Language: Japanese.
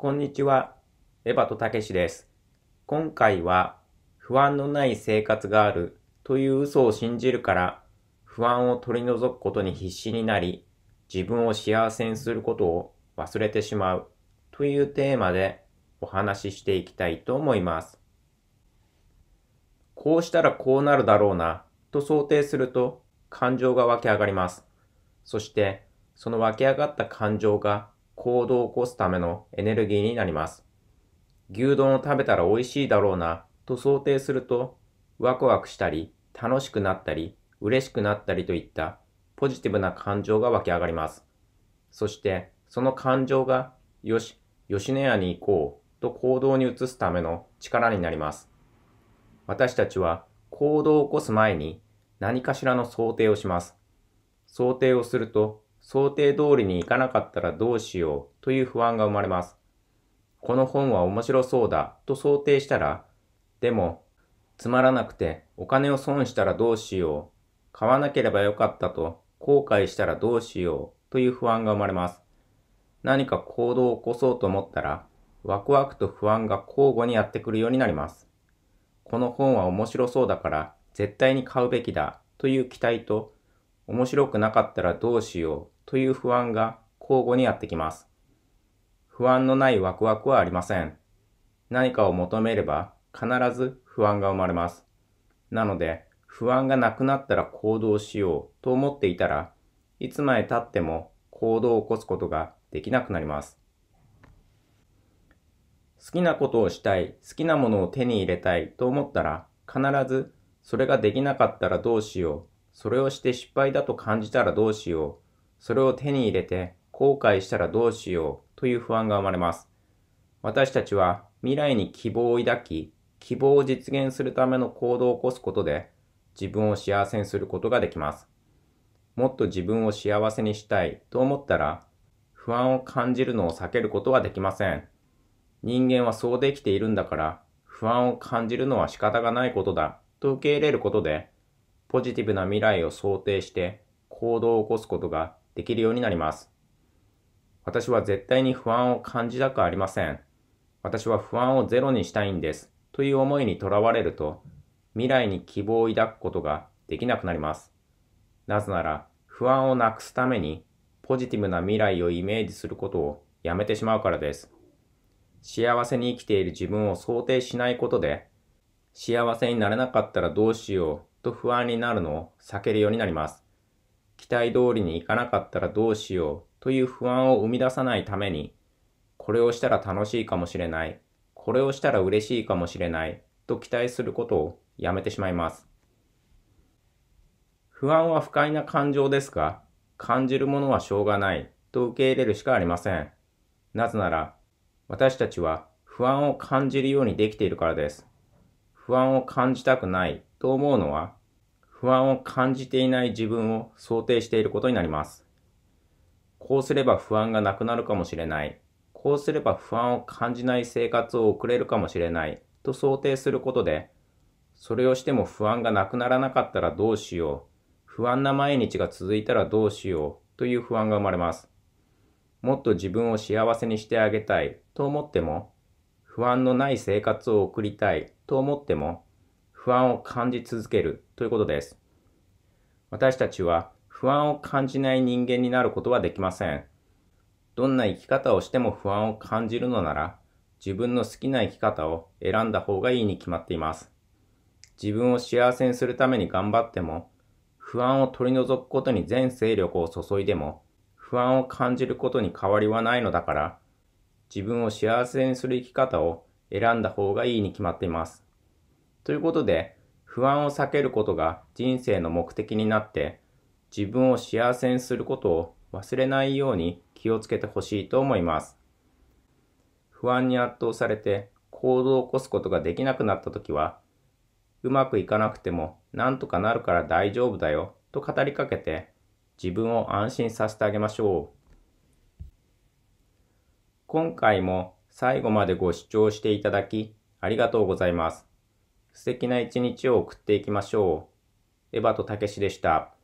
こんにちは。エバとたけしです。今回は、不安のない生活があるという嘘を信じるから、不安を取り除くことに必死になり、自分を幸せにすることを忘れてしまうというテーマでお話ししていきたいと思います。こうしたらこうなるだろうなと想定すると感情が湧き上がります。そして、その湧き上がった感情が行動を起こすためのエネルギーになります。牛丼を食べたら美味しいだろうなと想定すると、ワクワクしたり、楽しくなったり、嬉しくなったりといったポジティブな感情が湧き上がります。そして、その感情が、よし、吉野家に行こうと行動に移すための力になります。私たちは行動を起こす前に何かしらの想定をします。想定をすると想定通りにいかなかったらどうしようという不安が生まれます。この本は面白そうだと想定したら、でも、つまらなくてお金を損したらどうしよう、買わなければよかったと後悔したらどうしようという不安が生まれます。何か行動を起こそうと思ったら、ワクワクと不安が交互にやってくるようになります。この本は面白そうだから絶対に買うべきだという期待と、面白くなかったらどうしようという不安が交互にやってきます。不安のないワクワクはありません。何かを求めれば必ず不安が生まれます。なので、不安がなくなったら行動しようと思っていたら、いつまで経っても行動を起こすことができなくなります。好きなことをしたい、好きなものを手に入れたいと思ったら、必ずそれができなかったらどうしよう、それをして失敗だと感じたらどうしよう、それを手に入れて後悔したらどうしようという不安が生まれます。私たちは未来に希望を抱き、希望を実現するための行動を起こすことで自分を幸せにすることができます。もっと自分を幸せにしたいと思ったら不安を感じるのを避けることはできません。人間はそうできているんだから不安を感じるのは仕方がないことだと受け入れることでポジティブな未来を想定して行動を起こすことができるようになります。私は絶対に不安を感じたくありません。私は不安をゼロにしたいんです。という思いにとらわれると、未来に希望を抱くことができなくなります。なぜなら、不安をなくすために、ポジティブな未来をイメージすることをやめてしまうからです。幸せに生きている自分を想定しないことで、幸せになれなかったらどうしようと不安になるのを避けるようになります。期待通りにいかなかったらどうしようという不安を生み出さないために、これをしたら楽しいかもしれない、これをしたら嬉しいかもしれないと期待することをやめてしまいます。不安は不快な感情ですが、感じるものはしょうがないと受け入れるしかありません。なぜなら、私たちは不安を感じるようにできているからです。不安を感じたくないと思うのは不安を感じていない自分を想定していることになります。こうすれば不安がなくなるかもしれない。こうすれば不安を感じない生活を送れるかもしれない。と想定することで、それをしても不安がなくならなかったらどうしよう。不安な毎日が続いたらどうしよう。という不安が生まれます。もっと自分を幸せにしてあげたいと思っても、不安のない生活を送りたいと思っても、不安を感じ続けるということです。私たちは不安を感じない人間になることはできません。どんな生き方をしても不安を感じるのなら、自分の好きな生き方を選んだ方がいいに決まっています。自分を幸せにするために頑張っても、不安を取り除くことに全勢力を注いでも、不安を感じることに変わりはないのだから、自分を幸せにする生き方を選んだ方がいいに決まっています。ということで、不安を避けることが人生の目的になって、自分を幸せにすることを忘れないように気をつけてほしいと思います。不安に圧倒されて行動を起こすことができなくなった時は、うまくいかなくても何とかなるから大丈夫だよと語りかけて自分を安心させてあげましょう。今回も最後までご視聴していただきありがとうございます。素敵な一日を送っていきましょう。エバとたけしでした。